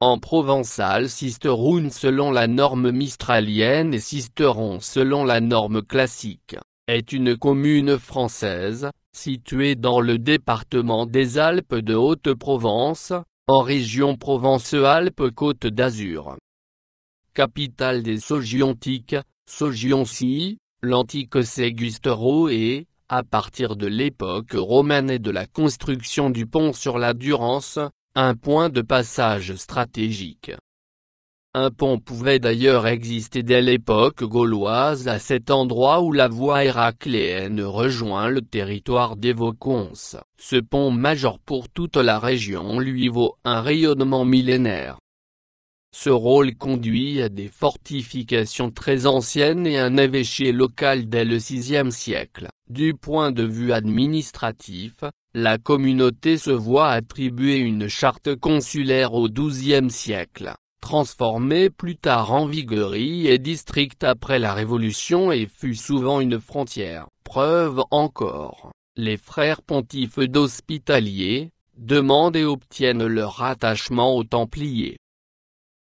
en provençal cisteroun selon la norme mistralienne et Sisteron selon la norme classique, est une commune française, située dans le département des Alpes de Haute-Provence, en région Provence-Alpes-Côte d'Azur. Capitale des Sogiontiques, Sogionci, l'antique Ségustero et, à partir de l'époque romaine et de la construction du pont sur la Durance, un point de passage stratégique. Un pont pouvait d'ailleurs exister dès l'époque gauloise à cet endroit où la voie héracléenne rejoint le territoire des Ce pont majeur pour toute la région lui vaut un rayonnement millénaire. Ce rôle conduit à des fortifications très anciennes et un évêché local dès le VIe siècle. Du point de vue administratif, la communauté se voit attribuer une charte consulaire au XIIe siècle, transformée plus tard en viguerie et district après la Révolution et fut souvent une frontière. Preuve encore, les frères pontifes d'hospitaliers, demandent et obtiennent leur attachement aux Templiers.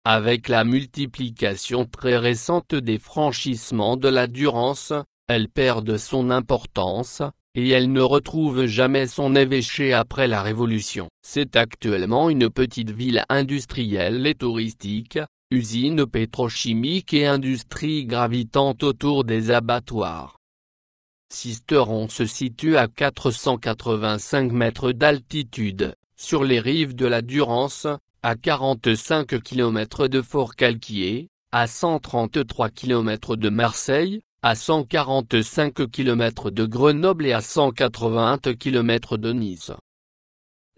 Avec la multiplication très récente des franchissements de la Durance, elle perd de son importance, et elle ne retrouve jamais son évêché après la Révolution. C'est actuellement une petite ville industrielle et touristique, usine pétrochimique et industrie gravitante autour des abattoirs. Sisteron se situe à 485 mètres d'altitude, sur les rives de la Durance, à 45 km de Fort-Calquier, à 133 km de Marseille, à 145 km de Grenoble et à 180 km de Nice.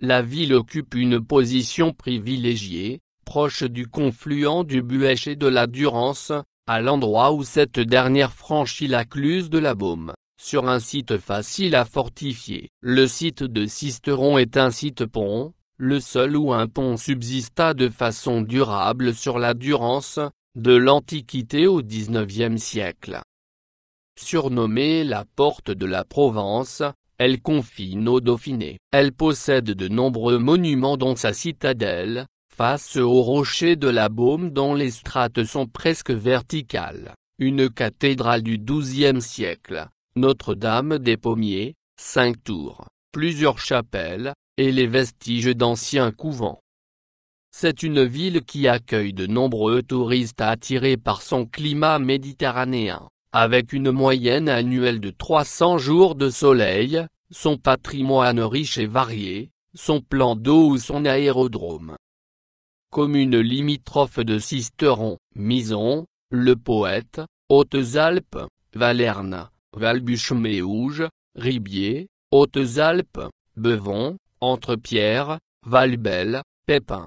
La ville occupe une position privilégiée, proche du confluent du Buèche et de la Durance, à l'endroit où cette dernière franchit la cluse de la Baume, sur un site facile à fortifier. Le site de Sisteron est un site pont, le seul où un pont subsista de façon durable sur la Durance, de l'Antiquité au XIXe siècle. Surnommée la Porte de la Provence, elle confine au Dauphiné. Elle possède de nombreux monuments dont sa citadelle, face au rocher de la Baume dont les strates sont presque verticales, une cathédrale du XIIe siècle, Notre-Dame des Pommiers, cinq tours, plusieurs chapelles, et les vestiges d'anciens couvents. C'est une ville qui accueille de nombreux touristes attirés par son climat méditerranéen. Avec une moyenne annuelle de 300 jours de soleil, son patrimoine riche et varié, son plan d'eau ou son aérodrome. Commune limitrophe de Sisteron, Mison, Le Poète, Hautes-Alpes, Valerne, valbuche ouge Ribier, Hautes-Alpes, Bevon, Entrepierre, Valbel, Pépin.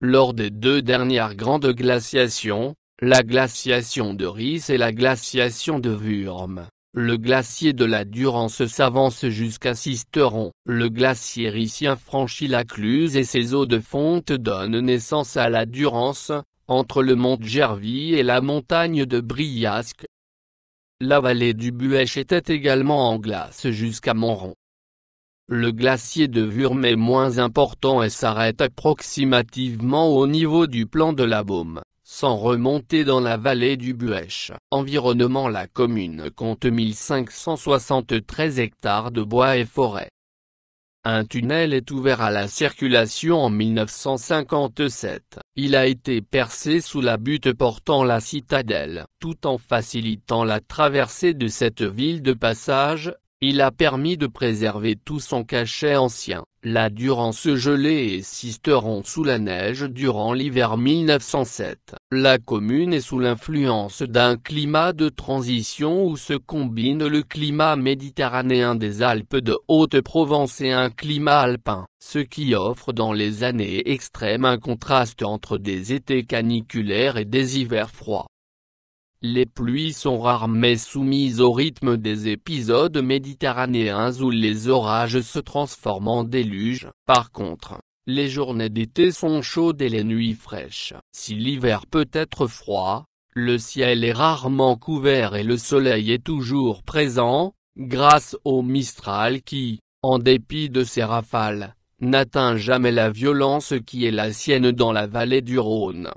Lors des deux dernières grandes glaciations, la glaciation de Rice et la glaciation de Wurm. Le glacier de la Durance s'avance jusqu'à Sisteron. Le glacier ricien franchit la Cluse et ses eaux de fonte donnent naissance à la Durance, entre le mont Gervy et la montagne de Briasque. La vallée du Buèche était également en glace jusqu'à Monron. Le glacier de Wurm est moins important et s'arrête approximativement au niveau du plan de la Baume. Sans remonter dans la vallée du Buech. Environnement La commune compte 1573 hectares de bois et forêts. Un tunnel est ouvert à la circulation en 1957. Il a été percé sous la butte portant la citadelle. Tout en facilitant la traversée de cette ville de passage, il a permis de préserver tout son cachet ancien, la Durance gelée et Sisteron sous la neige durant l'hiver 1907. La commune est sous l'influence d'un climat de transition où se combine le climat méditerranéen des Alpes de Haute-Provence et un climat alpin, ce qui offre dans les années extrêmes un contraste entre des étés caniculaires et des hivers froids. Les pluies sont rares mais soumises au rythme des épisodes méditerranéens où les orages se transforment en déluge. Par contre, les journées d'été sont chaudes et les nuits fraîches. Si l'hiver peut être froid, le ciel est rarement couvert et le soleil est toujours présent, grâce au Mistral qui, en dépit de ses rafales, n'atteint jamais la violence qui est la sienne dans la vallée du Rhône.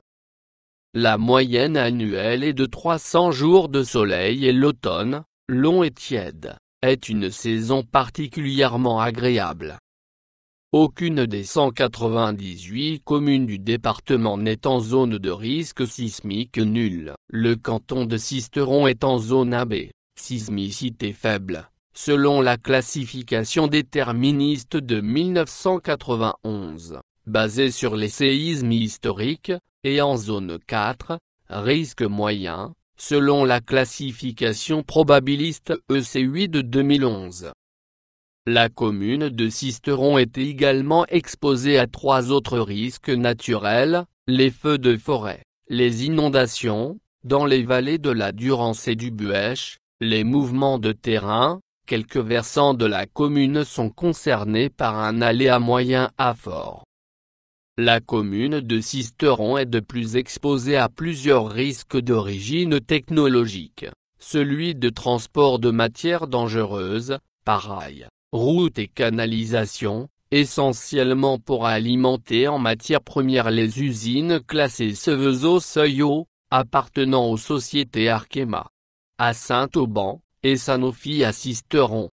La moyenne annuelle est de 300 jours de soleil et l'automne, long et tiède, est une saison particulièrement agréable. Aucune des 198 communes du département n'est en zone de risque sismique nul. Le canton de Sisteron est en zone AB, sismicité faible, selon la classification déterministe de 1991 basé sur les séismes historiques, et en zone 4, risque moyen, selon la classification probabiliste EC8 de 2011. La commune de Sisteron était également exposée à trois autres risques naturels, les feux de forêt, les inondations, dans les vallées de la Durance et du Buèche, les mouvements de terrain, quelques versants de la commune sont concernés par un aléa moyen à fort. La commune de Sisteron est de plus exposée à plusieurs risques d'origine technologique, celui de transport de matières dangereuses, pareil, routes et canalisations, essentiellement pour alimenter en matière première les usines classées Seveso-Seuillot, appartenant aux sociétés Arkema, à Saint-Auban, et Sanofi à Sisteron.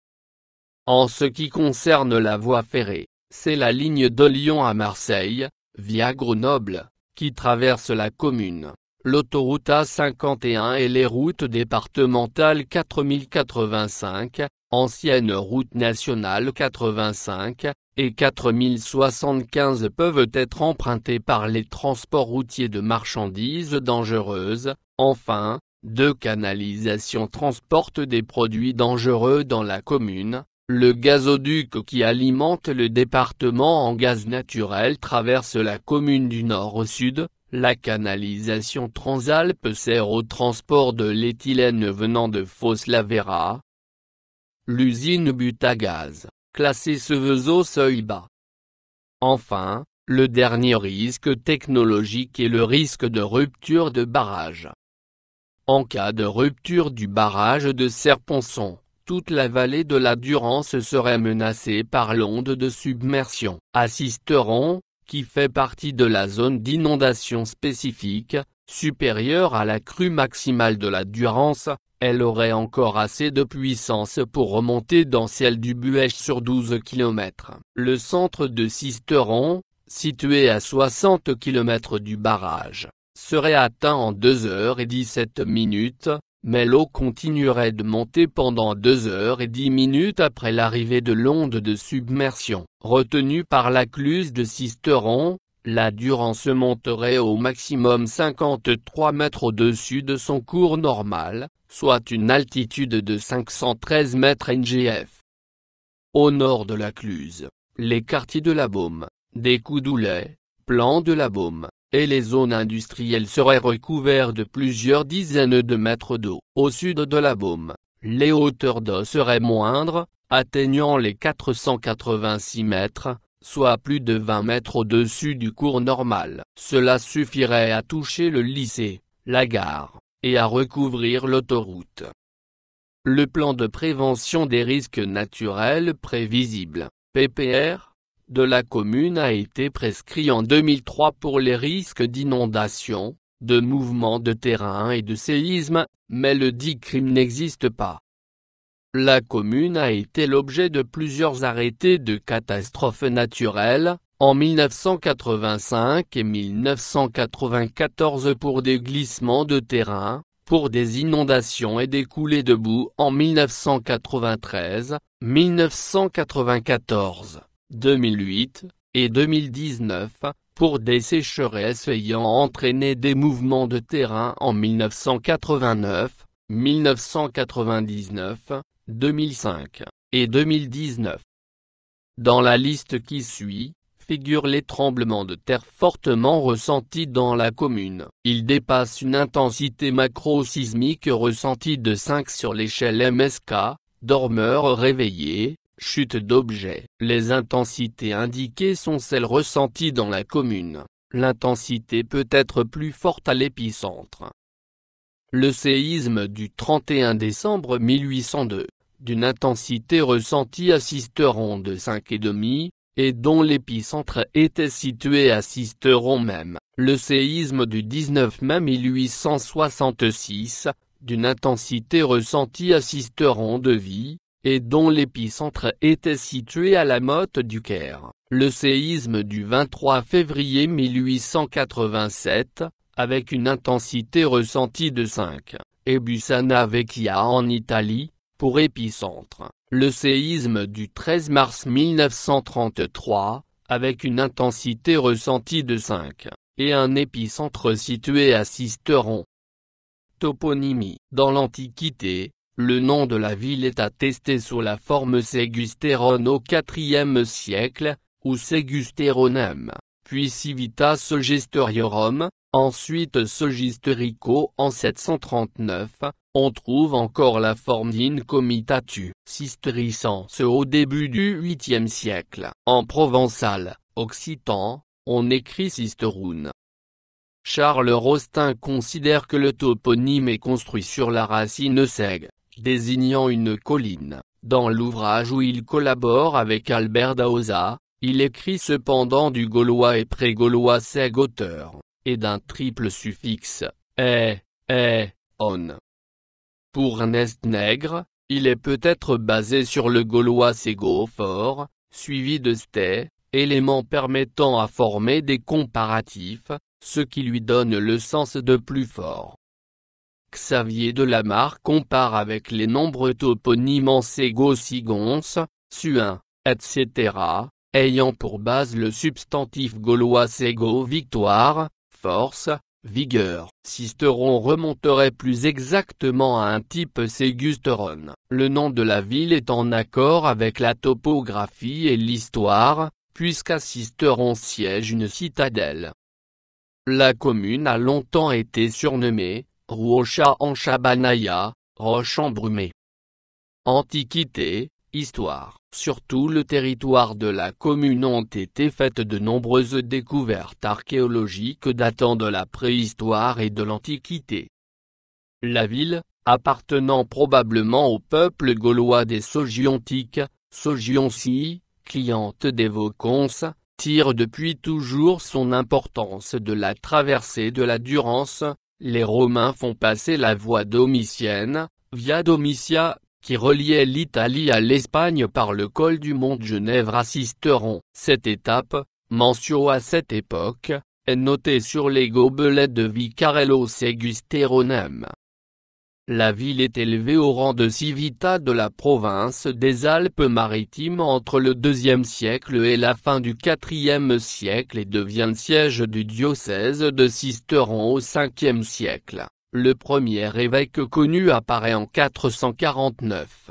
En ce qui concerne la voie ferrée, c'est la ligne de Lyon à Marseille, via Grenoble, qui traverse la commune. L'autoroute A51 et les routes départementales 4085, ancienne route nationale 85, et 4075 peuvent être empruntées par les transports routiers de marchandises dangereuses. Enfin, deux canalisations transportent des produits dangereux dans la commune, le gazoduc qui alimente le département en gaz naturel traverse la commune du nord au sud, la canalisation Transalpes sert au transport de l'éthylène venant de fos lavera L'usine Butagaz, classée Seveso seuil bas. Enfin, le dernier risque technologique est le risque de rupture de barrage. En cas de rupture du barrage de Serponçon, toute la vallée de la Durance serait menacée par l'onde de submersion. Sisteron, qui fait partie de la zone d'inondation spécifique, supérieure à la crue maximale de la Durance, elle aurait encore assez de puissance pour remonter dans celle du Buèche sur 12 km. Le centre de Sisteron, situé à 60 km du barrage, serait atteint en 2 heures et 17 minutes, mais l'eau continuerait de monter pendant 2 heures et 10 minutes après l'arrivée de l'onde de submersion. Retenue par la cluse de Sisteron, la Durance monterait au maximum 53 mètres au-dessus de son cours normal, soit une altitude de 513 mètres NGF. Au nord de la Cluse, les quartiers de la Baume, des Coudoulets, Plan de la Baume, et les zones industrielles seraient recouvertes de plusieurs dizaines de mètres d'eau. Au sud de la Baume, les hauteurs d'eau seraient moindres, atteignant les 486 mètres, soit plus de 20 mètres au-dessus du cours normal. Cela suffirait à toucher le lycée, la gare, et à recouvrir l'autoroute. Le plan de prévention des risques naturels prévisibles, PPR, de la commune a été prescrit en 2003 pour les risques d'inondation, de mouvements de terrain et de séisme, mais le dit crime n'existe pas. La commune a été l'objet de plusieurs arrêtés de catastrophes naturelles, en 1985 et 1994 pour des glissements de terrain, pour des inondations et des coulées de boue en 1993, 1994. 2008 et 2019, pour des sécheresses ayant entraîné des mouvements de terrain en 1989, 1999, 2005 et 2019. Dans la liste qui suit, figurent les tremblements de terre fortement ressentis dans la commune. Ils dépassent une intensité macro-sismique ressentie de 5 sur l'échelle MSK, dormeurs réveillés, Chute d'objets. Les intensités indiquées sont celles ressenties dans la commune. L'intensité peut être plus forte à l'épicentre. Le séisme du 31 décembre 1802, d'une intensité ressentie à Sisteron de 5,5, et dont l'épicentre était situé à Sisteron même. Le séisme du 19 mai 1866, d'une intensité ressentie à Sisteron de Vie, et dont l'épicentre était situé à la Motte du Caire. Le séisme du 23 février 1887, avec une intensité ressentie de 5, et Bussana Vecchia en Italie, pour épicentre. Le séisme du 13 mars 1933, avec une intensité ressentie de 5, et un épicentre situé à Sisteron. Toponymie Dans l'Antiquité, le nom de la ville est attesté sous la forme Segusteron au IVe siècle, ou Ségusteronem, puis Civita sogesteriorum ensuite Segisterico en 739, on trouve encore la forme d'incomitatu, cistericens au début du 8 siècle. En provençal, occitan, on écrit cisteroun. Charles Rostin considère que le toponyme est construit sur la racine seg, désignant une colline. Dans l'ouvrage où il collabore avec Albert Daosa, il écrit cependant du gaulois et pré-gaulois seg et d'un triple suffixe, est, est, on. Pour Ernest Nègre, il est peut-être basé sur le gaulois fort, suivi de sté, élément permettant à former des comparatifs, ce qui lui donne le sens de plus fort. Xavier de lamar compare avec les nombreux toponymes ségo sigons, suin, etc., ayant pour base le substantif gaulois ségo victoire, force, vigueur. Sisteron remonterait plus exactement à un type ségusteron. Le nom de la ville est en accord avec la topographie et l'histoire, puisqu'à Sisteron siège une citadelle. La commune a longtemps été surnommée en Chabanaya, roche embrumée. Antiquité, histoire. Sur tout le territoire de la commune ont été faites de nombreuses découvertes archéologiques datant de la préhistoire et de l'Antiquité. La ville, appartenant probablement au peuple gaulois des Sogiontiques, Sogionci, cliente des Vaucons, tire depuis toujours son importance de la traversée de la Durance, les Romains font passer la voie domitienne, via Domitia, qui reliait l'Italie à l'Espagne par le col du mont Genève assisteront. Cette étape, mention à cette époque, est notée sur les gobelets de Vicarello Segusteronem. La ville est élevée au rang de civita de la province des Alpes-Maritimes entre le IIe siècle et la fin du IVe siècle et devient le siège du diocèse de Sisteron au Ve siècle. Le premier évêque connu apparaît en 449.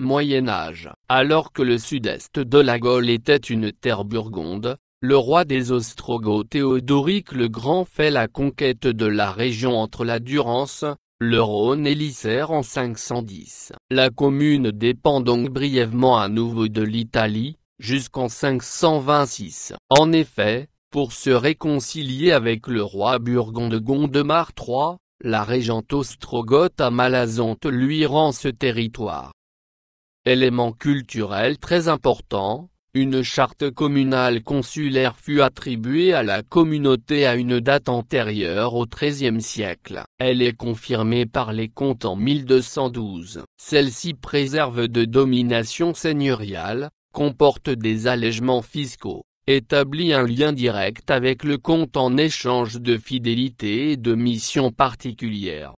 Moyen Âge, alors que le sud-est de la Gaule était une terre burgonde, le roi des Ostrogoths Théodoric le Grand fait la conquête de la région entre la Durance, le Rhône et l'Isère en 510. La commune dépend donc brièvement à nouveau de l'Italie, jusqu'en 526. En effet, pour se réconcilier avec le roi Burgon de Gondemar III, la régente ostrogote à Malazonte lui rend ce territoire. Élément culturel très important, une charte communale consulaire fut attribuée à la communauté à une date antérieure au XIIIe siècle. Elle est confirmée par les comptes en 1212. Celle-ci préserve de domination seigneuriale, comporte des allègements fiscaux, établit un lien direct avec le comte en échange de fidélité et de missions particulières.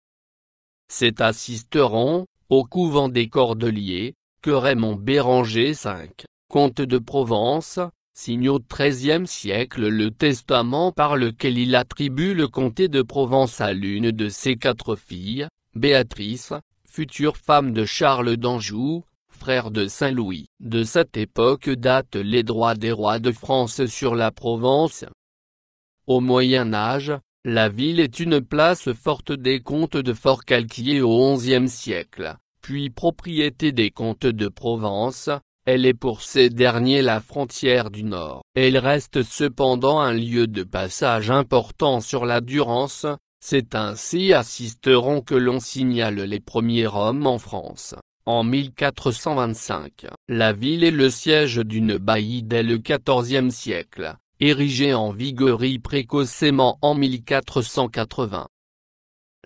C'est assisteront, au couvent des Cordeliers, que Raymond Béranger V, comte de Provence, signe au XIIIe siècle le testament par lequel il attribue le comté de Provence à l'une de ses quatre filles, Béatrice, future femme de Charles d'Anjou, frère de Saint-Louis. De cette époque datent les droits des rois de France sur la Provence. Au Moyen Âge, la ville est une place forte des comtes de fort au XIe siècle, puis propriété des comtes de Provence, elle est pour ces derniers la frontière du Nord. Elle reste cependant un lieu de passage important sur la Durance, c'est ainsi assisteront que l'on signale les premiers hommes en France. En 1425, la ville est le siège d'une baillie dès le XIVe siècle, érigée en viguerie précocement en 1480.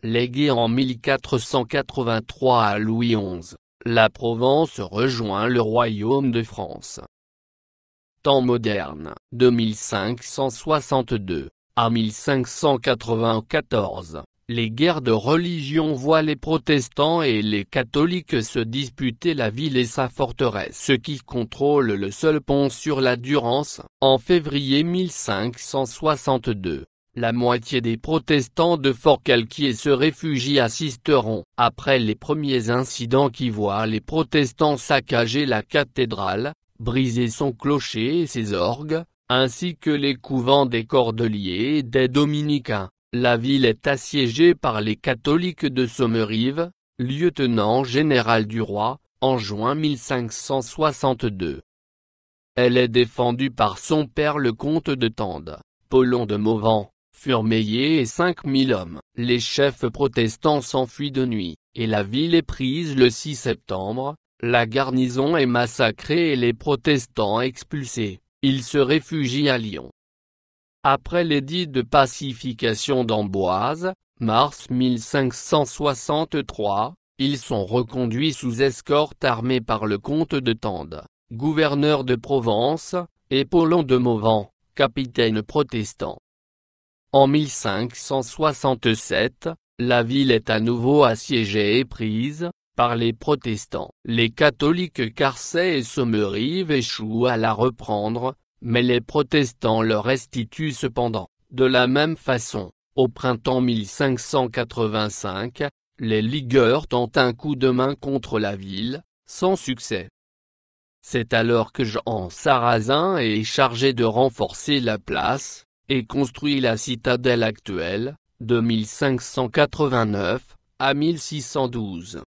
Léguée en 1483 à Louis XI, la Provence rejoint le royaume de France. Temps moderne, de 1562 à 1594, les guerres de religion voient les protestants et les catholiques se disputer la ville et sa forteresse ce qui contrôle le seul pont sur la Durance. En février 1562, la moitié des protestants de fort calquier se réfugient assisteront, après les premiers incidents qui voient les protestants saccager la cathédrale, briser son clocher et ses orgues, ainsi que les couvents des Cordeliers et des Dominicains. La ville est assiégée par les catholiques de Sommerive, lieutenant général du roi, en juin 1562. Elle est défendue par son père le comte de Tende, Paulon de Mauvent, furent meillés et 5000 hommes. Les chefs protestants s'enfuient de nuit, et la ville est prise le 6 septembre, la garnison est massacrée et les protestants expulsés, ils se réfugient à Lyon. Après l'édit de pacification d'Amboise, mars 1563, ils sont reconduits sous escorte armée par le comte de Tende, gouverneur de Provence, et Paulon de Mauvent, capitaine protestant. En 1567, la ville est à nouveau assiégée et prise, par les protestants. Les catholiques Carcet et Sommerive échouent à la reprendre, mais les protestants le restituent cependant. De la même façon, au printemps 1585, les ligueurs tentent un coup de main contre la ville, sans succès. C'est alors que Jean Sarrazin est chargé de renforcer la place, et construit la citadelle actuelle, de 1589 à 1612.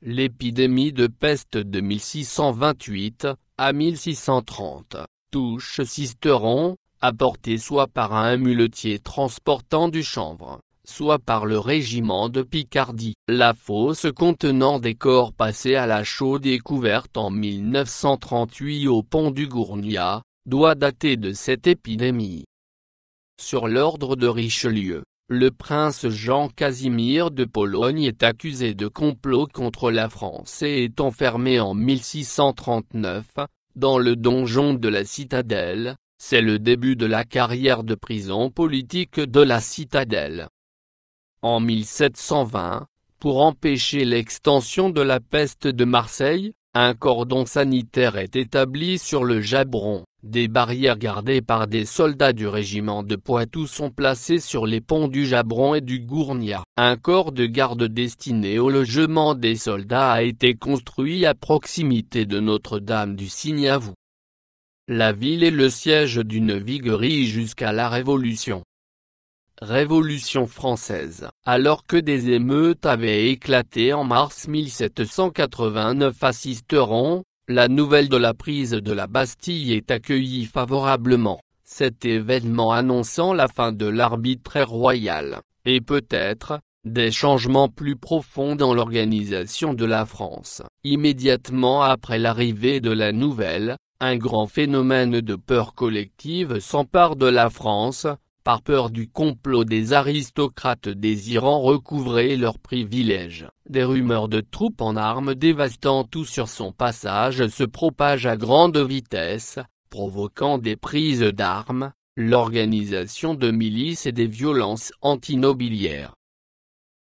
L'épidémie de peste de 1628 à 1630 touche Sisteron, apportée soit par un muletier transportant du chanvre, soit par le régiment de Picardie. La fosse contenant des corps passés à la chaux découverte en 1938 au pont du Gournia, doit dater de cette épidémie. Sur l'ordre de Richelieu, le prince Jean-Casimir de Pologne est accusé de complot contre la France et est enfermé en 1639, dans le donjon de la citadelle, c'est le début de la carrière de prison politique de la citadelle. En 1720, pour empêcher l'extension de la peste de Marseille, un cordon sanitaire est établi sur le Jabron, des barrières gardées par des soldats du régiment de Poitou sont placées sur les ponts du Jabron et du Gournia. Un corps de garde destiné au logement des soldats a été construit à proximité de Notre-Dame du Signavou. La ville est le siège d'une viguerie jusqu'à la Révolution. Révolution française. Alors que des émeutes avaient éclaté en mars 1789 à la nouvelle de la prise de la Bastille est accueillie favorablement, cet événement annonçant la fin de l'arbitraire royal, et peut-être, des changements plus profonds dans l'organisation de la France. Immédiatement après l'arrivée de la nouvelle, un grand phénomène de peur collective s'empare de la France, par peur du complot des aristocrates désirant recouvrer leurs privilèges. Des rumeurs de troupes en armes dévastant tout sur son passage se propagent à grande vitesse, provoquant des prises d'armes, l'organisation de milices et des violences antinobilières.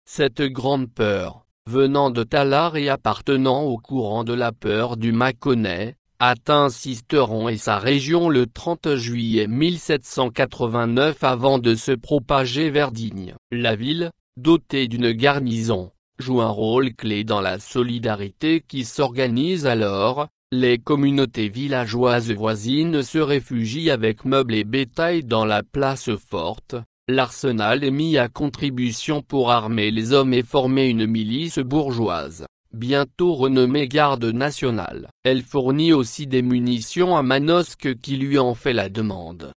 Cette grande peur, venant de Talar et appartenant au courant de la peur du Mâconnais, atteint Sisteron et sa région le 30 juillet 1789 avant de se propager vers Digne. La ville, dotée d'une garnison, joue un rôle clé dans la solidarité qui s'organise alors, les communautés villageoises voisines se réfugient avec meubles et bétail dans la place forte, l'arsenal est mis à contribution pour armer les hommes et former une milice bourgeoise bientôt renommée garde nationale. Elle fournit aussi des munitions à Manosque qui lui en fait la demande.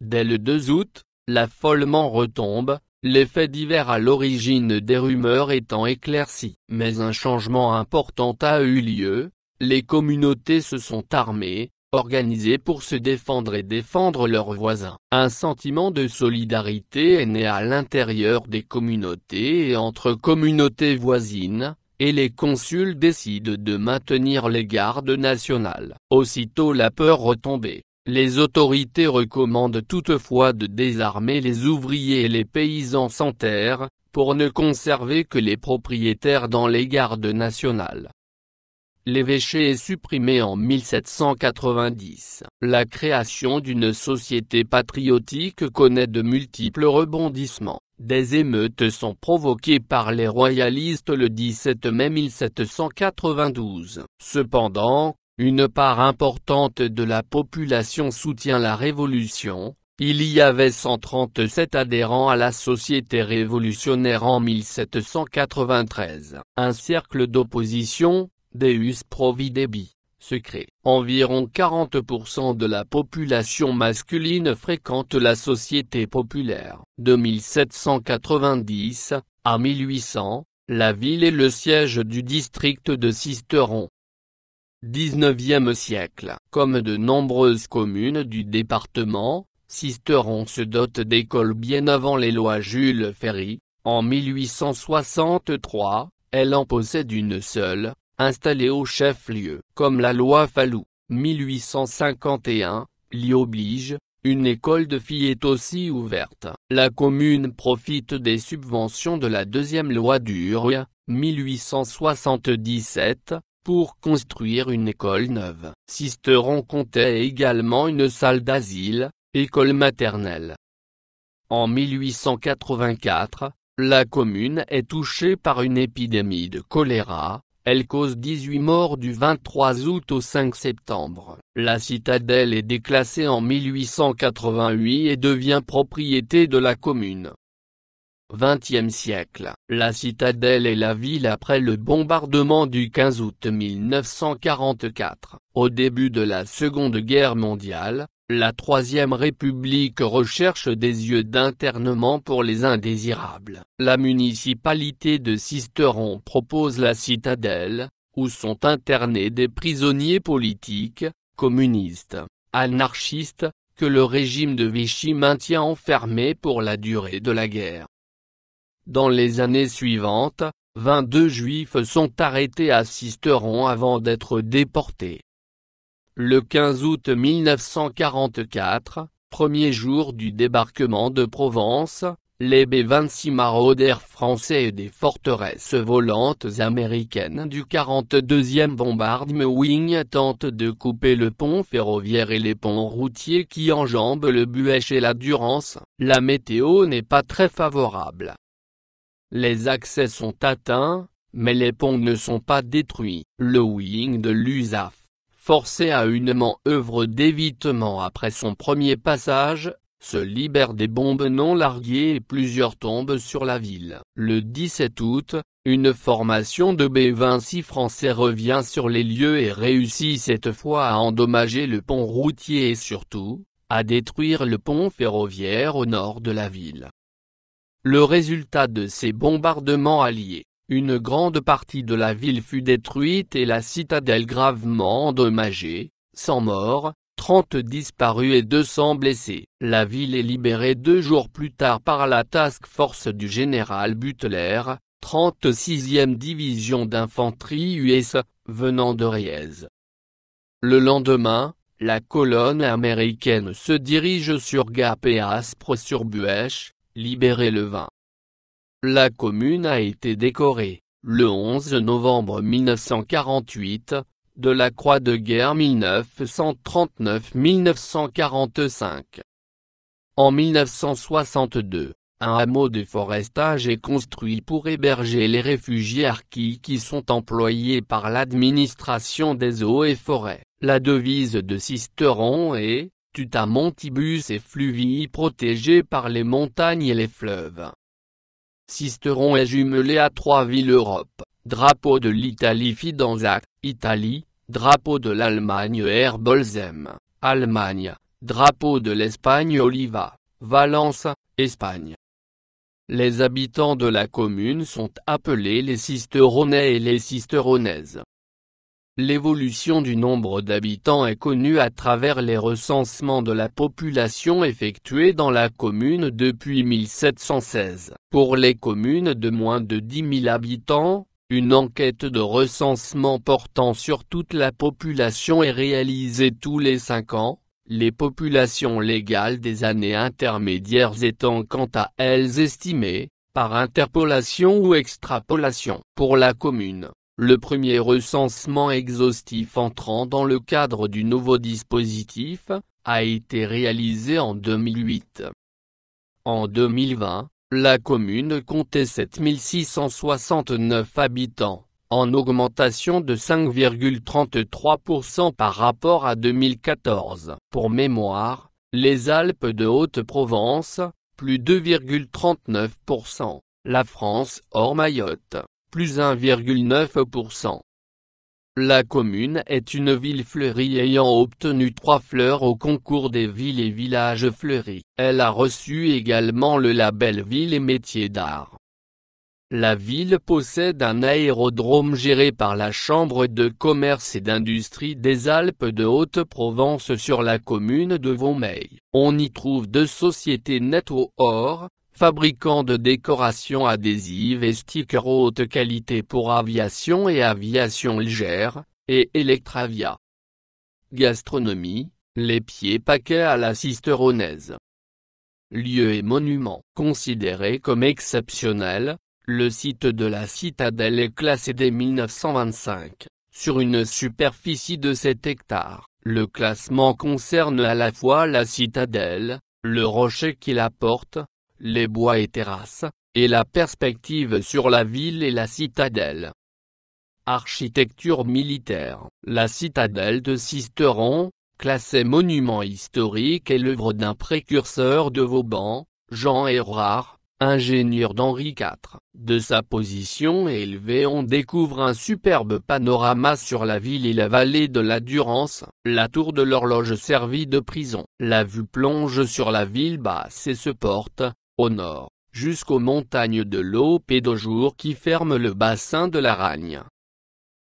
Dès le 2 août, l'affolement retombe, les faits divers à l'origine des rumeurs étant éclaircis. Mais un changement important a eu lieu, les communautés se sont armées, organisées pour se défendre et défendre leurs voisins. Un sentiment de solidarité est né à l'intérieur des communautés et entre communautés voisines, et les consuls décident de maintenir les gardes nationales. Aussitôt la peur retombée, les autorités recommandent toutefois de désarmer les ouvriers et les paysans sans terre, pour ne conserver que les propriétaires dans les gardes nationales. L'évêché est supprimé en 1790. La création d'une société patriotique connaît de multiples rebondissements. Des émeutes sont provoquées par les royalistes le 17 mai 1792. Cependant, une part importante de la population soutient la Révolution, il y avait 137 adhérents à la Société révolutionnaire en 1793. Un cercle d'opposition, Deus Providebi, secret. Environ 40% de la population masculine fréquente la société populaire. De 1790 à 1800, la ville est le siège du district de Sisteron. 19e siècle. Comme de nombreuses communes du département, Sisteron se dote d'écoles bien avant les lois Jules Ferry. En 1863, elle en possède une seule, installé au chef-lieu. Comme la loi Fallou, 1851, l'y oblige, une école de filles est aussi ouverte. La commune profite des subventions de la deuxième loi d'Uria, 1877, pour construire une école neuve. Sisteron comptait également une salle d'asile, école maternelle. En 1884, la commune est touchée par une épidémie de choléra, elle cause 18 morts du 23 août au 5 septembre. La citadelle est déclassée en 1888 et devient propriété de la commune. XXe siècle, la citadelle est la ville après le bombardement du 15 août 1944. Au début de la Seconde Guerre mondiale, la Troisième République recherche des yeux d'internement pour les indésirables. La municipalité de Sisteron propose la citadelle, où sont internés des prisonniers politiques, communistes, anarchistes, que le régime de Vichy maintient enfermés pour la durée de la guerre. Dans les années suivantes, 22 juifs sont arrêtés à Sisteron avant d'être déportés. Le 15 août 1944, premier jour du débarquement de Provence, les B-26 Marauders français et des forteresses volantes américaines du 42e Bombardement Wing tentent de couper le pont ferroviaire et les ponts routiers qui enjambent le Buech et la Durance, la météo n'est pas très favorable. Les accès sont atteints, mais les ponts ne sont pas détruits. Le wing de l'USAF forcé à une œuvre d'évitement après son premier passage, se libère des bombes non larguées et plusieurs tombent sur la ville. Le 17 août, une formation de B-26 français revient sur les lieux et réussit cette fois à endommager le pont routier et surtout, à détruire le pont ferroviaire au nord de la ville. Le résultat de ces bombardements alliés une grande partie de la ville fut détruite et la citadelle gravement endommagée, 100 morts, 30 disparus et 200 blessés. La ville est libérée deux jours plus tard par la task force du général Butler, 36e division d'infanterie US, venant de Riez. Le lendemain, la colonne américaine se dirige sur Gap et Aspre sur Buech, libérée le 20. La commune a été décorée, le 11 novembre 1948, de la Croix de guerre 1939-1945. En 1962, un hameau de forestage est construit pour héberger les réfugiés arquis qui sont employés par l'administration des eaux et forêts. La devise de Sisteron est « Tutamontibus et fluvii protégés par les montagnes et les fleuves ». Sisteron est jumelé à trois villes Europe, drapeau de l'Italie Fidanzac, Italie, drapeau de l'Allemagne Herbolzheim, Allemagne, drapeau de l'Espagne Oliva, Valence, Espagne. Les habitants de la commune sont appelés les Sisteronais et les Sisteronaises. L'évolution du nombre d'habitants est connue à travers les recensements de la population effectués dans la commune depuis 1716. Pour les communes de moins de 10 000 habitants, une enquête de recensement portant sur toute la population est réalisée tous les 5 ans, les populations légales des années intermédiaires étant quant à elles estimées, par interpolation ou extrapolation. Pour la commune, le premier recensement exhaustif entrant dans le cadre du nouveau dispositif, a été réalisé en 2008. En 2020, la commune comptait 7669 habitants, en augmentation de 5,33% par rapport à 2014. Pour mémoire, les Alpes de Haute-Provence, plus 2,39%, la France hors Mayotte, plus 1,9%. La commune est une ville fleurie ayant obtenu trois fleurs au concours des villes et villages fleuris. Elle a reçu également le label Ville et Métiers d'Art. La ville possède un aérodrome géré par la Chambre de commerce et d'industrie des Alpes de Haute-Provence sur la commune de Vaumeil. On y trouve deux sociétés au Or, fabricant de décorations adhésives et stickers haute qualité pour aviation et aviation légère, et Electravia. Gastronomie, les pieds paquets à la cisteronaise. Lieu et monument. Considéré comme exceptionnel, le site de la citadelle est classé dès 1925, sur une superficie de 7 hectares. Le classement concerne à la fois la citadelle, le rocher qui la porte, les bois et terrasses, et la perspective sur la ville et la citadelle. Architecture militaire La citadelle de Sisteron, classée monument historique et l'œuvre d'un précurseur de Vauban, Jean Errard, ingénieur d'Henri IV. De sa position élevée on découvre un superbe panorama sur la ville et la vallée de la Durance. La tour de l'horloge servit de prison. La vue plonge sur la ville basse et se porte, au nord, jusqu'aux montagnes de l'Aube et d'Aujour qui ferment le bassin de l'Aragne.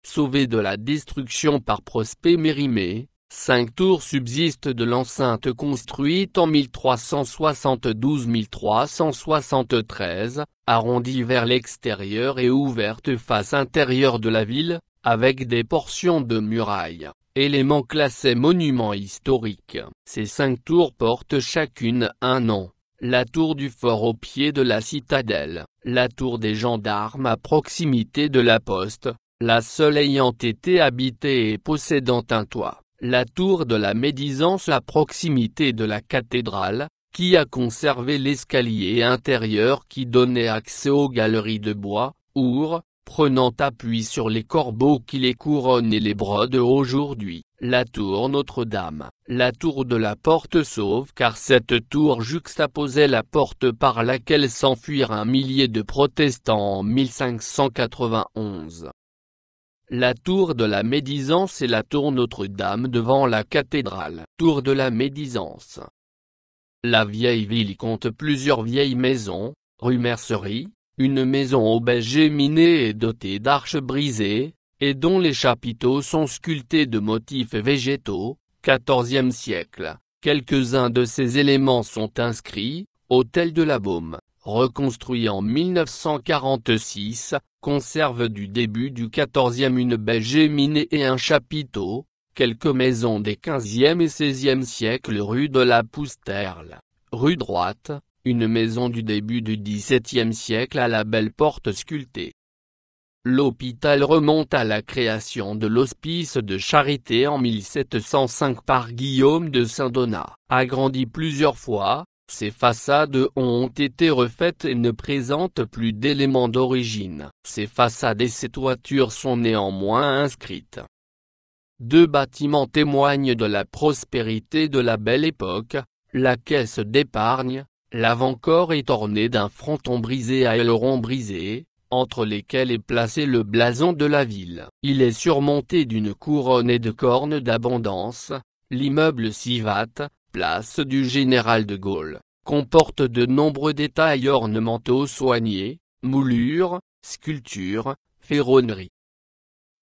Sauvé de la destruction par Prospect Mérimée, cinq tours subsistent de l'enceinte construite en 1372-1373, arrondies vers l'extérieur et ouverte face intérieure de la ville, avec des portions de murailles, éléments classés monuments historiques. Ces cinq tours portent chacune un nom la tour du fort au pied de la citadelle, la tour des gendarmes à proximité de la poste, la seule ayant été habitée et possédant un toit, la tour de la médisance à proximité de la cathédrale, qui a conservé l'escalier intérieur qui donnait accès aux galeries de bois, ours prenant appui sur les corbeaux qui les couronnent et les brodent aujourd'hui. La tour Notre-Dame, la tour de la porte sauve car cette tour juxtaposait la porte par laquelle s'enfuirent un millier de protestants en 1591. La tour de la médisance et la tour Notre-Dame devant la cathédrale. Tour de la médisance. La vieille ville compte plusieurs vieilles maisons, rue Mercerie, une maison aux géminées et dotée d'arches brisées, et dont les chapiteaux sont sculptés de motifs végétaux, 14e siècle. Quelques-uns de ces éléments sont inscrits, Hôtel de la Baume, reconstruit en 1946, conserve du début du XIVe une baie géminée et un chapiteau, quelques maisons des 15e et 16e siècles rue de la Pousterle, rue droite, une maison du début du XVIIe siècle à la belle porte sculptée. L'hôpital remonte à la création de l'hospice de charité en 1705 par Guillaume de Saint-Donat. Agrandi plusieurs fois, ses façades ont été refaites et ne présentent plus d'éléments d'origine. Ses façades et ses toitures sont néanmoins inscrites. Deux bâtiments témoignent de la prospérité de la Belle Époque, la Caisse d'épargne, L'avant-corps est orné d'un fronton brisé à ailerons brisés, entre lesquels est placé le blason de la ville. Il est surmonté d'une couronne et de cornes d'abondance, l'immeuble Sivat, place du Général de Gaulle, comporte de nombreux détails ornementaux soignés, moulures, sculptures, ferronneries.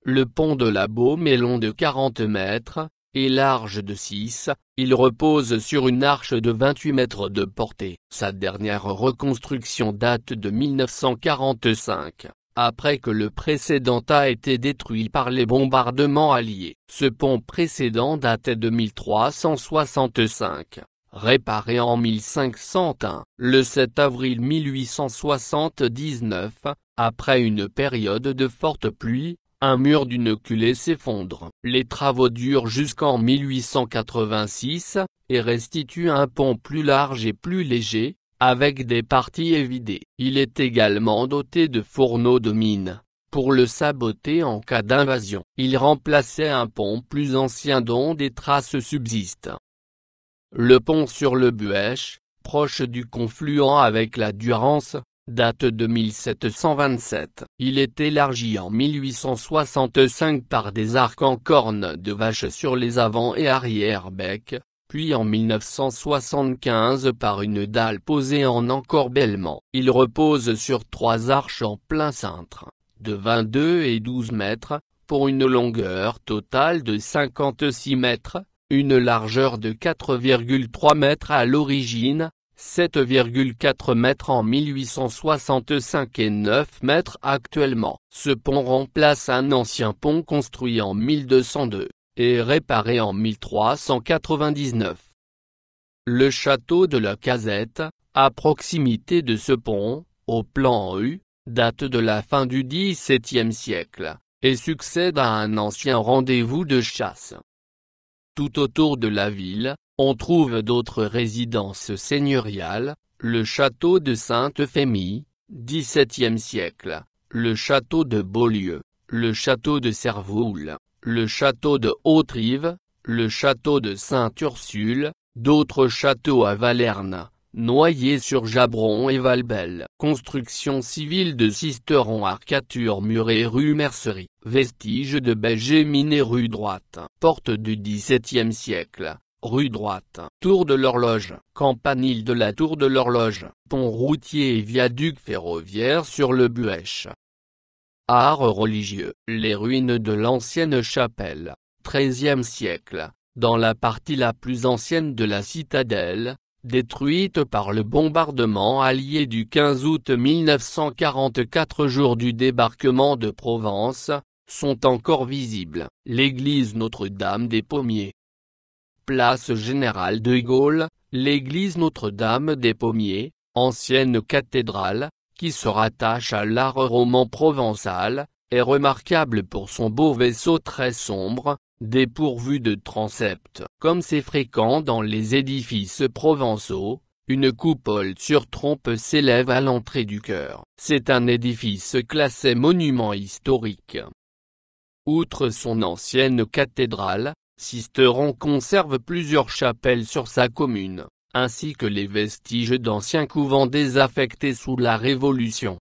Le pont de la Baume est long de 40 mètres, et large de 6, il repose sur une arche de 28 mètres de portée. Sa dernière reconstruction date de 1945, après que le précédent a été détruit par les bombardements alliés. Ce pont précédent datait de 1365. Réparé en 1501, le 7 avril 1879, après une période de fortes pluies, un mur d'une culée s'effondre. Les travaux durent jusqu'en 1886, et restituent un pont plus large et plus léger, avec des parties évidées. Il est également doté de fourneaux de mine, pour le saboter en cas d'invasion. Il remplaçait un pont plus ancien dont des traces subsistent. Le pont sur le Buèche, proche du confluent avec la Durance, date de 1727. Il est élargi en 1865 par des arcs en cornes de vache sur les avant et arrière becs, puis en 1975 par une dalle posée en encorbellement. Il repose sur trois arches en plein cintre, de 22 et 12 mètres, pour une longueur totale de 56 mètres, une largeur de 4,3 mètres à l'origine, 7,4 mètres en 1865 et 9 mètres actuellement. Ce pont remplace un ancien pont construit en 1202 et réparé en 1399. Le château de la Casette, à proximité de ce pont, au plan U, date de la fin du XVIIe siècle, et succède à un ancien rendez-vous de chasse. Tout autour de la ville, on trouve d'autres résidences seigneuriales, le château de sainte fémie XVIIe siècle, le château de Beaulieu, le château de Servoul, le château de Haute-Rive, le château de Sainte-Ursule, d'autres châteaux à Valerne, noyés sur jabron et Valbel. Construction civile de Sisteron arcature murée rue Mercerie, vestiges de Belgique rue droite, porte du XVIIe siècle, Rue droite, Tour de l'Horloge, Campanile de la Tour de l'Horloge, Pont routier et viaduc ferroviaire sur le Buèche. Art religieux, les ruines de l'ancienne chapelle, XIIIe siècle, dans la partie la plus ancienne de la citadelle, détruite par le bombardement allié du 15 août 1944 jour du débarquement de Provence, sont encore visibles. L'église Notre-Dame des Pommiers Place Générale de Gaulle, l'église Notre-Dame des Pommiers, ancienne cathédrale, qui se rattache à l'art roman provençal, est remarquable pour son beau vaisseau très sombre, dépourvu de transept. Comme c'est fréquent dans les édifices provençaux, une coupole sur trompe s'élève à l'entrée du chœur. C'est un édifice classé monument historique. Outre son ancienne cathédrale, Sisteron conserve plusieurs chapelles sur sa commune, ainsi que les vestiges d'anciens couvents désaffectés sous la Révolution.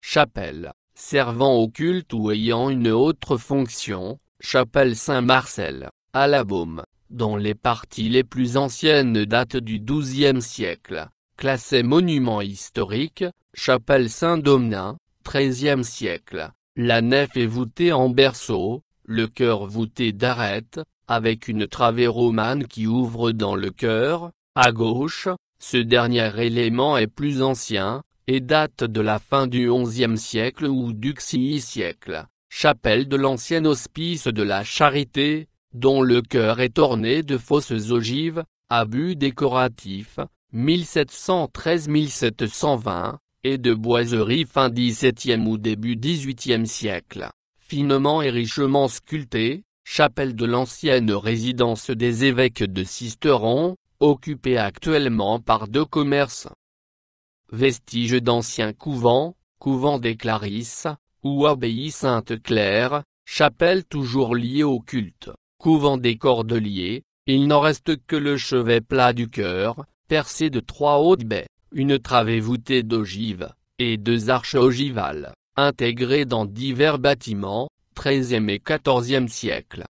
Chapelle, servant au culte ou ayant une autre fonction, chapelle Saint-Marcel, à la Baume, dont les parties les plus anciennes datent du XIIe siècle, classée monument historique, chapelle Saint-Domnin, XIIIe siècle, la nef est voûtée en berceau, le cœur voûté d'arête, avec une travée romane qui ouvre dans le cœur, à gauche, ce dernier élément est plus ancien, et date de la fin du XIe siècle ou du XI siècle, chapelle de l'ancien hospice de la Charité, dont le cœur est orné de fausses ogives, but décoratif, 1713-1720, et de boiseries fin XVIIe ou début XVIIIe siècle finement et richement sculptée, chapelle de l'ancienne résidence des évêques de Sisteron, occupée actuellement par deux commerces. Vestiges d'anciens couvents, couvent des Clarisses, ou abbaye Sainte-Claire, chapelle toujours liée au culte, couvent des Cordeliers, il n'en reste que le chevet plat du cœur, percé de trois hautes baies, une travée voûtée d'ogives, et deux arches ogivales. Intégré dans divers bâtiments, 13e et 14e siècle.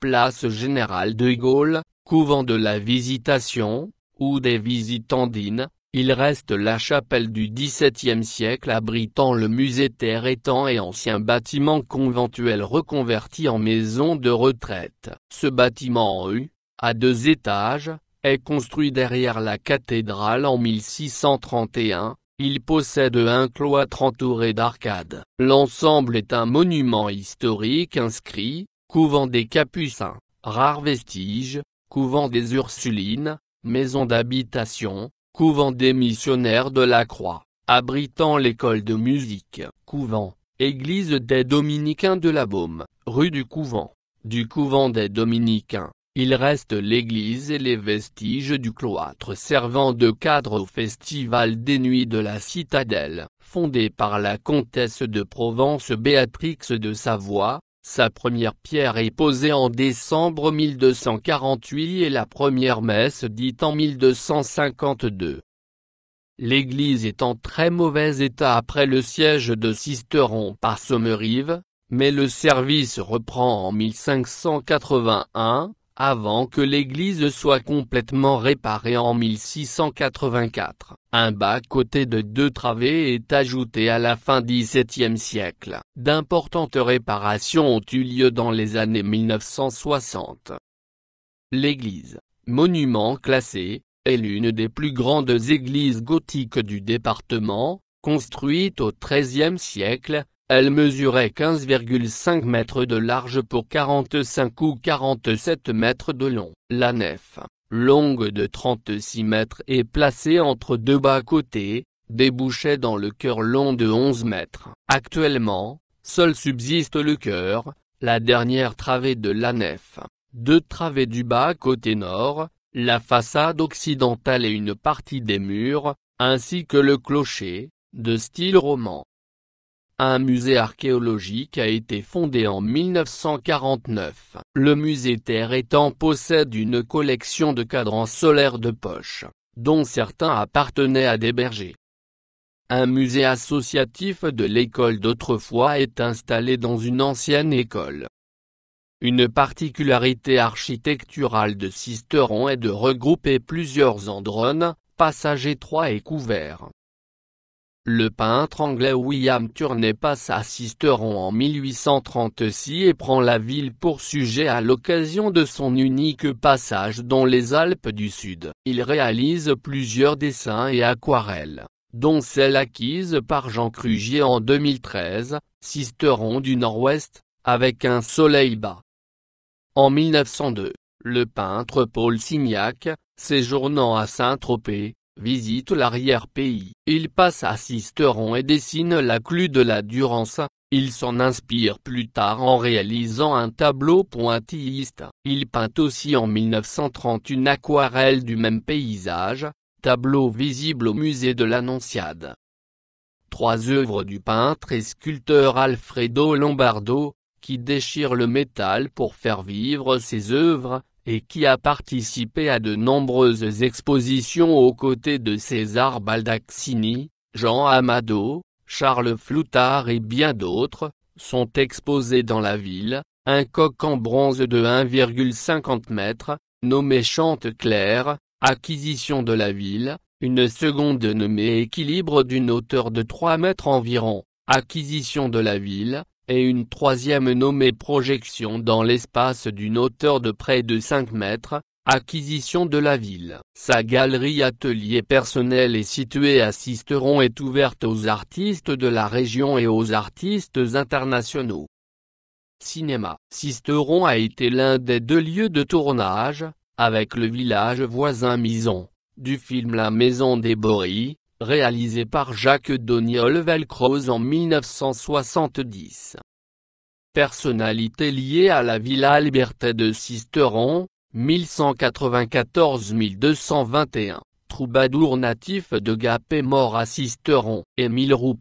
Place Générale de Gaulle, couvent de la Visitation, ou des Visitandines, il reste la chapelle du XVIIe siècle abritant le musée terre étant et ancien bâtiment conventuel reconverti en maison de retraite. Ce bâtiment en U, à deux étages, est construit derrière la cathédrale en 1631, il possède un cloître entouré d'arcades. L'ensemble est un monument historique inscrit, couvent des Capucins, rares vestiges, couvent des Ursulines, maison d'habitation, couvent des missionnaires de la Croix, abritant l'école de musique, couvent, église des Dominicains de la Baume, rue du couvent, du couvent des Dominicains, il reste l'église et les vestiges du cloître servant de cadre au Festival des Nuits de la Citadelle, fondé par la comtesse de Provence Béatrix de Savoie, sa première pierre est posée en décembre 1248 et la première messe dite en 1252. L'église est en très mauvais état après le siège de Sisteron par Sommerive, mais le service reprend en 1581, avant que l'église soit complètement réparée en 1684. Un bas-côté de deux travées est ajouté à la fin XVIIe siècle. D'importantes réparations ont eu lieu dans les années 1960. L'église, monument classé, est l'une des plus grandes églises gothiques du département, construite au XIIIe siècle, elle mesurait 15,5 mètres de large pour 45 ou 47 mètres de long. La nef, longue de 36 mètres et placée entre deux bas-côtés, débouchait dans le chœur long de 11 mètres. Actuellement, seul subsiste le chœur, la dernière travée de la nef, deux travées du bas-côté nord, la façade occidentale et une partie des murs, ainsi que le clocher, de style roman. Un musée archéologique a été fondé en 1949. Le musée Terre étant possède une collection de cadrans solaires de poche, dont certains appartenaient à des bergers. Un musée associatif de l'école d'autrefois est installé dans une ancienne école. Une particularité architecturale de Sisteron est de regrouper plusieurs andrones, passages étroits et couverts. Le peintre anglais William Turner passe à Sisteron en 1836 et prend la ville pour sujet à l'occasion de son unique passage dans les Alpes du Sud. Il réalise plusieurs dessins et aquarelles, dont celle acquise par Jean Crugier en 2013, Sisteron du Nord-Ouest, avec un soleil bas. En 1902, le peintre Paul Signac, séjournant à Saint-Tropez, visite l'arrière-pays. Il passe à Sisteron et dessine la clue de la Durance. Il s'en inspire plus tard en réalisant un tableau pointilliste. Il peint aussi en 1930 une aquarelle du même paysage, tableau visible au musée de l'Annonciade. Trois œuvres du peintre et sculpteur Alfredo Lombardo, qui déchire le métal pour faire vivre ses œuvres, et qui a participé à de nombreuses expositions aux côtés de César Baldaccini, Jean Amado, Charles Floutard et bien d'autres, sont exposés dans la ville, un coq en bronze de 1,50 mètres, nommé Chante Claire, acquisition de la ville, une seconde nommée Équilibre d'une hauteur de 3 mètres environ, acquisition de la ville, et une troisième nommée Projection dans l'espace d'une hauteur de près de 5 mètres, acquisition de la ville. Sa galerie atelier personnel est située à Sisteron et est ouverte aux artistes de la région et aux artistes internationaux. Cinéma Sisteron a été l'un des deux lieux de tournage, avec le village voisin Mison, du film La Maison des Boris, réalisé par Jacques Doniol Velcroze en 1970. Personnalité liée à la Villa liberté de Sisteron, 1194-1221, troubadour natif de Gap et mort à Sisteron, Émile roux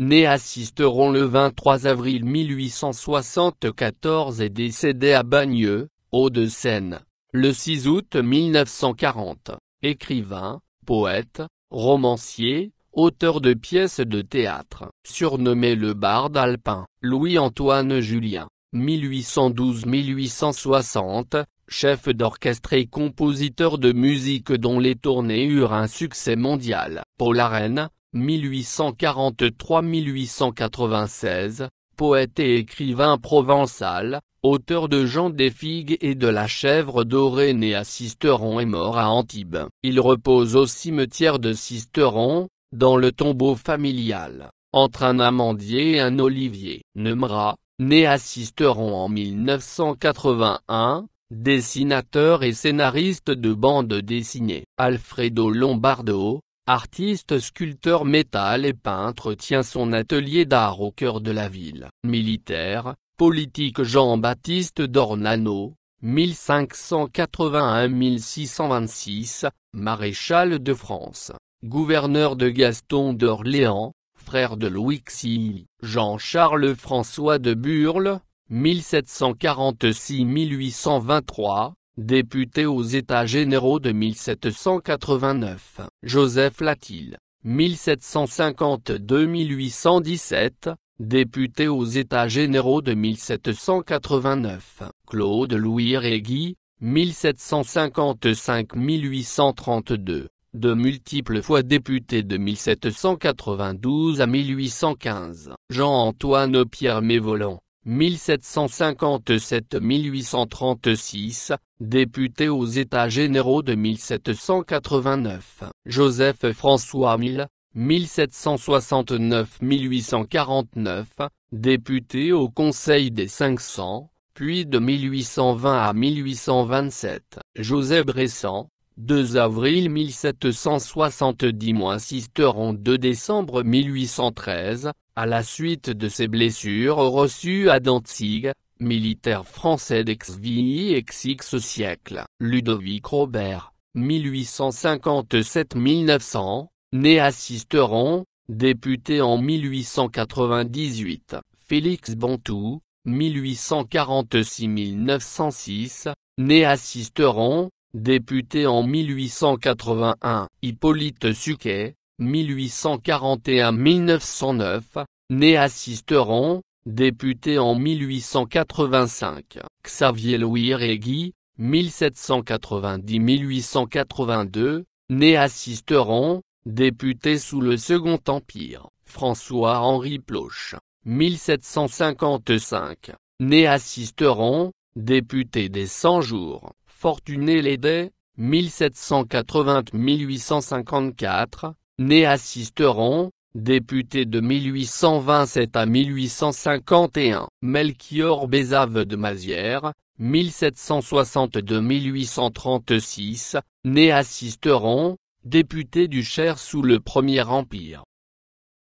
né à Sisteron le 23 avril 1874 et décédé à Bagneux, Hauts-de-Seine, le 6 août 1940, écrivain, poète, Romancier, auteur de pièces de théâtre, surnommé le barde alpin, Louis-Antoine Julien, 1812-1860, chef d'orchestre et compositeur de musique dont les tournées eurent un succès mondial. Paul Arène, 1843-1896, poète et écrivain provençal, auteur de Jean des Figues et de La Chèvre dorée né à Sisteron et mort à Antibes. Il repose au cimetière de Sisteron, dans le tombeau familial, entre un amandier et un olivier. Nemra, né à Sisteron en 1981, dessinateur et scénariste de bande dessinée. Alfredo Lombardo, Artiste sculpteur métal et peintre tient son atelier d'art au cœur de la ville. Militaire, politique Jean-Baptiste Dornano, 1581-1626, maréchal de France, gouverneur de Gaston d'Orléans, frère de Louis XI, Jean-Charles François de Burle, 1746-1823, député aux États généraux de 1789, Joseph Latil, 1752-1817, député aux États généraux de 1789, Claude Louis Régui, 1755-1832, de multiples fois député de 1792 à 1815, Jean-Antoine Pierre Mévolant. 1757-1836, député aux États généraux de 1789. Joseph François Mille, 1769-1849, député au Conseil des 500, puis de 1820 à 1827. Joseph Bressan, 2 avril 1770-6 2 décembre 1813, à la suite de ses blessures reçues à Dantzig, militaire français d'ex-VII-XX siècle, Ludovic Robert, 1857-1900, né à Sisteron, député en 1898, Félix Bontou, 1846-1906, né à Sisteron, député en 1881, Hippolyte Suquet, 1841-1909, né à Sisteron, député en 1885. Xavier Louis Régui, 1790-1882, né à Sisteron, député sous le Second Empire. François-Henri Ploche, 1755, né à Sisteron, député des Cent Jours. Fortuné Lédé, 1780-1854, Né à Sisteron, député de 1827 à 1851. Melchior Bézave de Mazières, 1762-1836, né à Sisteron, député du Cher sous le Premier Empire.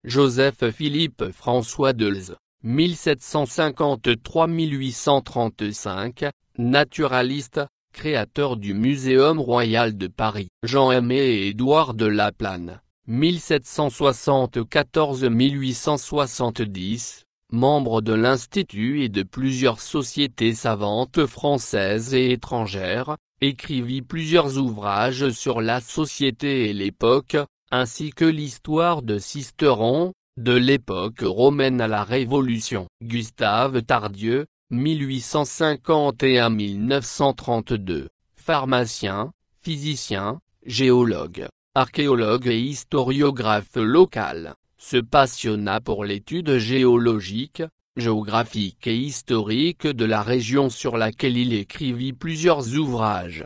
Joseph Philippe François Delze, 1753-1835, naturaliste, créateur du Muséum royal de Paris. Jean-Aimé et Édouard de Laplane, 1774-1870, membre de l'Institut et de plusieurs sociétés savantes françaises et étrangères, écrivit plusieurs ouvrages sur la société et l'époque, ainsi que l'histoire de Sisteron, de l'époque romaine à la Révolution. Gustave Tardieu, 1851-1932, pharmacien, physicien, géologue, archéologue et historiographe local, se passionna pour l'étude géologique, géographique et historique de la région sur laquelle il écrivit plusieurs ouvrages.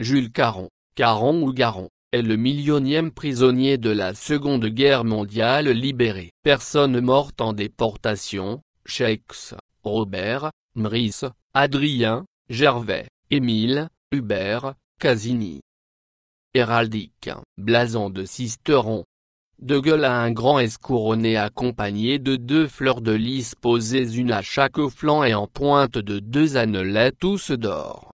Jules Caron, Caron ou Garon, est le millionième prisonnier de la Seconde Guerre mondiale libéré. Personnes mortes en déportation, Chex, Robert, Mrice, Adrien, Gervais, Émile, Hubert, Casini, Héraldique, blason de cisteron. De gueule à un grand escouronné accompagné de deux fleurs de lys posées une à chaque flanc et en pointe de deux annelets tous d'or.